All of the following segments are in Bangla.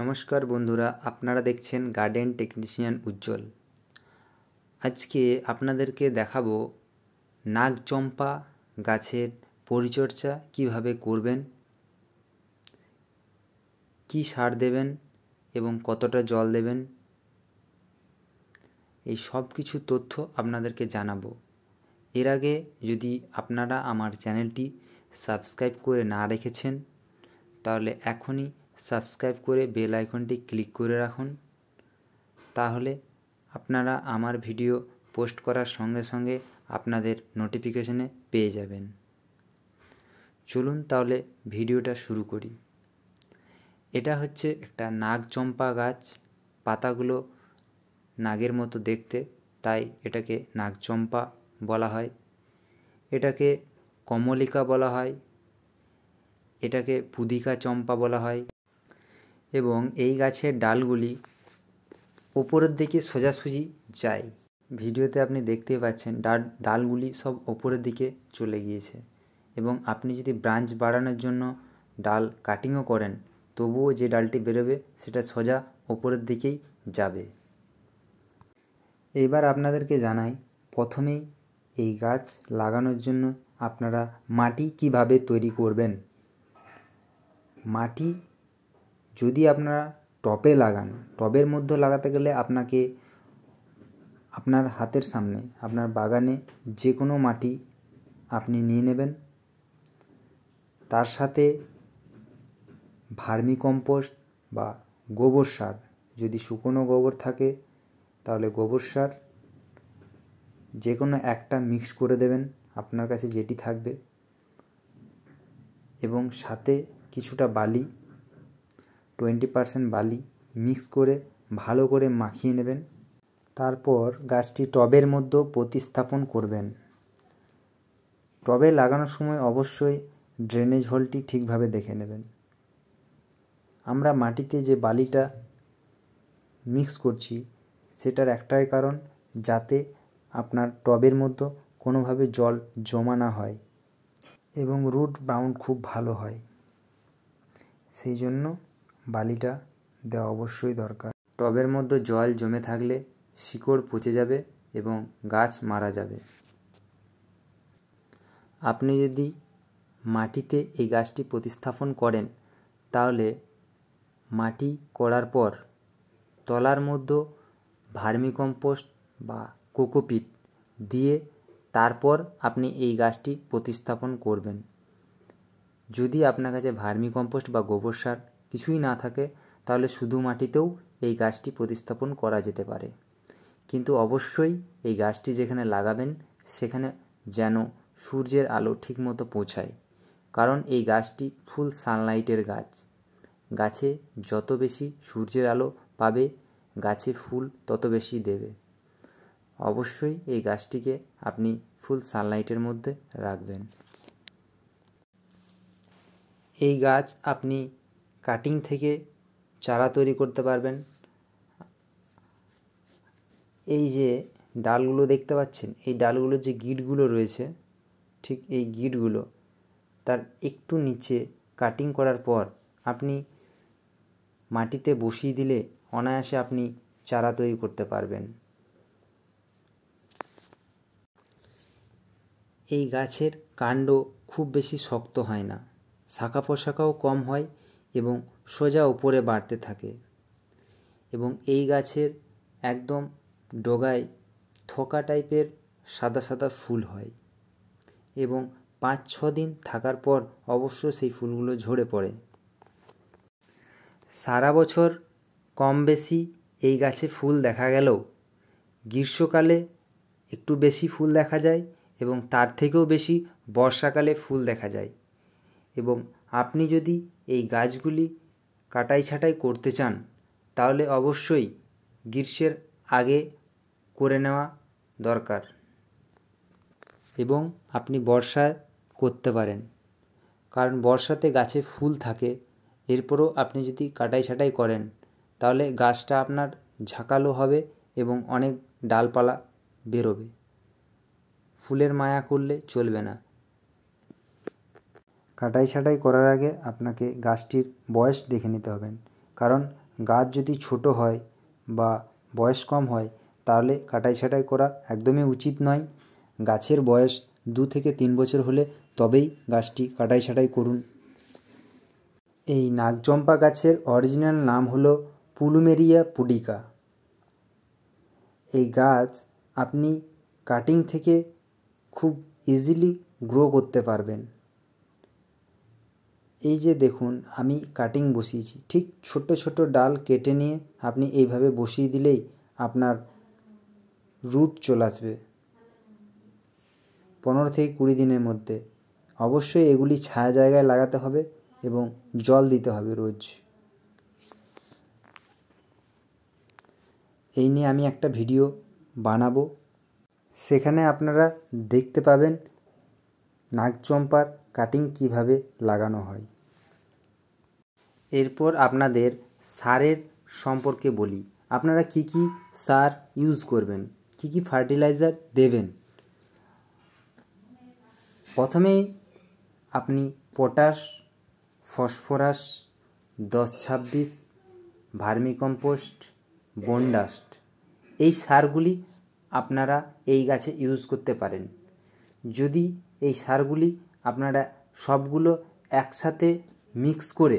নমস্কার বন্ধুরা আপনারা দেখছেন গার্ডেন টেকনিশিয়ান উজ্জ্বল আজকে আপনাদেরকে দেখাবো নাগচম্পা গাছের পরিচর্যা কিভাবে করবেন কি সার দেবেন এবং কতটা জল দেবেন এই সব কিছু তথ্য আপনাদেরকে জানাবো এর আগে যদি আপনারা আমার চ্যানেলটি সাবস্ক্রাইব করে না রেখেছেন তাহলে এখনই সাবস্ক্রাইব করে বেল আইকনটি ক্লিক করে রাখুন তাহলে আপনারা আমার ভিডিও পোস্ট করার সঙ্গে সঙ্গে আপনাদের নোটিফিকেশনে পেয়ে যাবেন চলুন তাহলে ভিডিওটা শুরু করি এটা হচ্ছে একটা নাগ চম্পা গাছ পাতাগুলো নাগের মতো দেখতে তাই এটাকে নাগচম্পা বলা হয় এটাকে কমলিকা বলা হয় এটাকে পুদিকা চম্পা বলা হয় এবং এই গাছের ডালগুলি ওপরের দিকে সোজাসুজি যায় ভিডিওতে আপনি দেখতে পাচ্ছেন ডাল ডালগুলি সব ওপরের দিকে চলে গিয়েছে এবং আপনি যদি ব্রাঞ্চ বাড়ানোর জন্য ডাল কাটিংও করেন তবুও যে ডালটি বেরোবে সেটা সোজা ওপরের দিকেই যাবে এবার আপনাদেরকে জানাই প্রথমেই এই গাছ লাগানোর জন্য আপনারা মাটি কিভাবে তৈরি করবেন মাটি যদি আপনারা টবে লাগান টবের মধ্যে লাগাতে গেলে আপনাকে আপনার হাতের সামনে আপনার বাগানে যে কোনো মাটি আপনি নিয়ে নেবেন তার সাথে ভার্মি কম্পোস্ট বা গোবর সার যদি শুকনো গোবর থাকে তাহলে গোবর সার যে কোনো একটা মিক্স করে দেবেন আপনার কাছে যেটি থাকবে এবং সাথে কিছুটা বালি টোয়েন্টি পারসেন্ট বালি মিক্স করে ভালো করে মাখিয়ে নেবেন তারপর গাছটি টবের মধ্যেও প্রতিস্থাপন করবেন টবে লাগানোর সময় অবশ্যই ড্রেনেজ হলটি ঠিকভাবে দেখে নেবেন আমরা মাটিতে যে বালিটা মিক্স করছি সেটার একটাই কারণ যাতে আপনার টবের মধ্যে কোনোভাবে জল জমা না হয় এবং রুট বাউন্ড খুব ভালো হয় সেই জন্য বালিটা দেওয়া অবশ্যই দরকার টবের মধ্যে জল জমে থাকলে শিকড় পচে যাবে এবং গাছ মারা যাবে আপনি যদি মাটিতে এই গাছটি প্রতিস্থাপন করেন তাহলে মাটি করার পর তলার মধ্যে ভার্মিকম্পোস্ট বা কোকোপিট দিয়ে তারপর আপনি এই গাছটি প্রতিস্থাপন করবেন যদি আপনার কাছে ভার্মিকম্পোস্ট বা গোবর সার কিছুই না থাকে তাহলে শুধু মাটিতেও এই গাছটি প্রতিস্থাপন করা যেতে পারে কিন্তু অবশ্যই এই গাছটি যেখানে লাগাবেন সেখানে যেন সূর্যের আলো ঠিকমতো পৌঁছায় কারণ এই গাছটি ফুল সানলাইটের গাছ গাছে যত বেশি সূর্যের আলো পাবে গাছে ফুল তত বেশি দেবে অবশ্যই এই গাছটিকে আপনি ফুল সানলাইটের মধ্যে রাখবেন এই গাছ আপনি কাটিং থেকে চারা তৈরি করতে পারবেন এই যে ডালগুলো দেখতে পাচ্ছেন এই ডালগুলোর যে গিটগুলো রয়েছে ঠিক এই গিটগুলো তার একটু নিচে কাটিং করার পর আপনি মাটিতে বসিয়ে দিলে অনায়াসে আপনি চারা তৈরি করতে পারবেন এই গাছের কাণ্ড খুব বেশি শক্ত হয় না শাখা পোশাকাও কম হয় এবং সোজা উপরে বাড়তে থাকে এবং এই গাছের একদম ডগায় থোকা টাইপের সাদা সাদা ফুল হয় এবং পাঁচ ছ দিন থাকার পর অবশ্য সেই ফুলগুলো ঝরে পড়ে সারা বছর কম বেশি এই গাছে ফুল দেখা গেলেও গ্রীষ্মকালে একটু বেশি ফুল দেখা যায় এবং তার থেকেও বেশি বর্ষাকালে ফুল দেখা যায় এবং আপনি যদি এই গাছগুলি কাটাই ছাঁটাই করতে চান তাহলে অবশ্যই গ্রীষ্মের আগে করে নেওয়া দরকার এবং আপনি বর্ষায় করতে পারেন কারণ বর্ষাতে গাছে ফুল থাকে এরপরও আপনি যদি কাটাই ছাঁটাই করেন তাহলে গাছটা আপনার ঝাঁকালো হবে এবং অনেক ডালপালা বেরোবে ফুলের মায়া করলে চলবে না কাটাই ছাঁটাই করার আগে আপনাকে গাছটির বয়স দেখে নিতে হবেন কারণ গাছ যদি ছোট হয় বা বয়স কম হয় তাহলে কাটাই ছাঁটাই করা একদমই উচিত নয় গাছের বয়স দু থেকে তিন বছর হলে তবেই গাছটি কাটাই ছাঁটাই করুন এই নাগচম্পা গাছের অরিজিনাল নাম হলো পুলুমেরিয়া পুডিকা এই গাছ আপনি কাটিং থেকে খুব ইজিলি গ্রো করতে পারবেন এই যে দেখুন আমি কাটিং বসিয়েছি ঠিক ছোট ছোট ডাল কেটে নিয়ে আপনি এইভাবে বসিয়ে দিলেই আপনার রুট চলে আসবে পনেরো থেকে কুড়ি দিনের মধ্যে অবশ্যই এগুলি ছায়া জায়গায় লাগাতে হবে এবং জল দিতে হবে রোজ এই নিয়ে আমি একটা ভিডিও বানাবো সেখানে আপনারা দেখতে পাবেন নাগচম্পার কাটিং কিভাবে লাগানো হয় এরপর আপনাদের সারের সম্পর্কে বলি আপনারা কি কি সার ইউজ করবেন কি কি ফার্টিলাইজার দেবেন প্রথমেই আপনি পটাশ ফসফরাস দশ ছাব্বিশ ভার্মিকম্পোস্ট বনডাস্ট এই সারগুলি আপনারা এই গাছে ইউজ করতে পারেন যদি এই সারগুলি আপনারা সবগুলো একসাথে মিক্স করে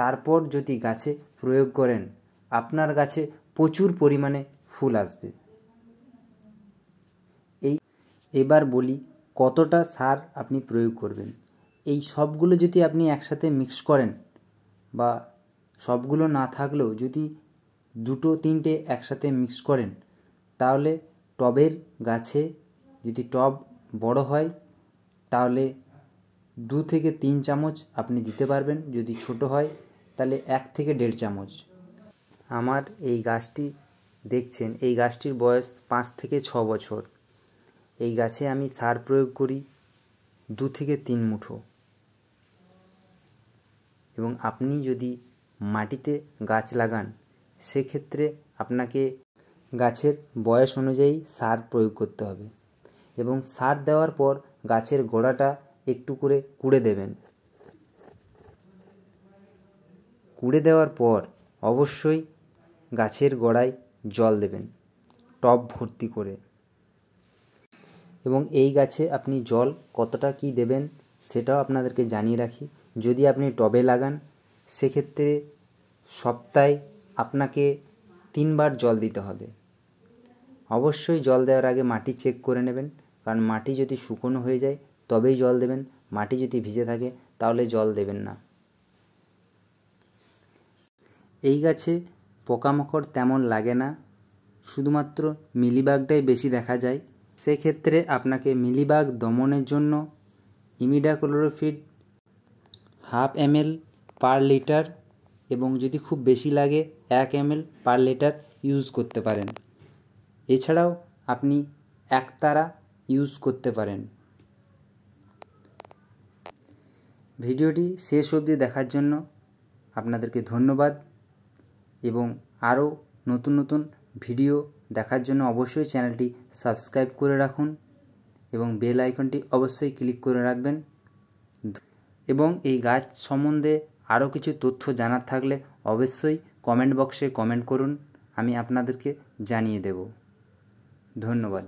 তারপর যদি গাছে প্রয়োগ করেন আপনার গাছে প্রচুর পরিমাণে ফুল আসবে এই এবার বলি কতটা সার আপনি প্রয়োগ করবেন এই সবগুলো যদি আপনি একসাথে মিক্স করেন বা সবগুলো না থাকলেও যদি দুটো তিনটে একসাথে মিক্স করেন তাহলে টবের গাছে যদি টব বড় হয় তাহলে দু থেকে তিন চামচ আপনি দিতে পারবেন যদি ছোট হয় তাহলে এক থেকে দেড় চামচ আমার এই গাছটি দেখছেন এই গাছটির বয়স পাঁচ থেকে ছ বছর এই গাছে আমি সার প্রয়োগ করি দু থেকে তিন মুঠো এবং আপনি যদি মাটিতে গাছ লাগান সেক্ষেত্রে আপনাকে গাছের বয়স অনুযায়ী সার প্রয়োগ করতে হবে এবং সার দেওয়ার পর গাছের গোড়াটা একটু করে কুড়ে দেবেন কুড়ে দেওয়ার পর অবশ্যই গাছের গোড়ায় জল দেবেন টব ভর্তি করে এবং এই গাছে আপনি জল কতটা কি দেবেন সেটাও আপনাদেরকে জানিয়ে রাখি যদি আপনি টবে লাগান সেক্ষেত্রে সপ্তাহে আপনাকে তিনবার জল দিতে হবে অবশ্যই জল দেওয়ার আগে মাটি চেক করে নেবেন কারণ মাটি যদি শুকনো হয়ে যায় তবেই জল দেবেন মাটি যদি ভিজে থাকে তাহলে জল দেবেন না এই গাছে পোকামাকড় তেমন লাগে না শুধুমাত্র মিলিবাগটাই বেশি দেখা যায় সেক্ষেত্রে আপনাকে মিলিবাগ দমনের জন্য imidacloprid half M per litre এবং যদি খুব বেশি লাগে এক এম পার লিটার ইউজ করতে পারেন এছাড়াও আপনি একতারা ইউজ করতে পারেন ভিডিওটি শেষ অবধি দেখার জন্য আপনাদেরকে ধন্যবাদ এবং আরও নতুন নতুন ভিডিও দেখার জন্য অবশ্যই চ্যানেলটি সাবস্ক্রাইব করে রাখুন এবং বেল আইকনটি অবশ্যই ক্লিক করে রাখবেন এবং এই গাছ সম্বন্ধে আরও কিছু তথ্য জানার থাকলে অবশ্যই কমেন্ট বক্সে কমেন্ট করুন আমি আপনাদেরকে জানিয়ে দেব ধন্যবাদ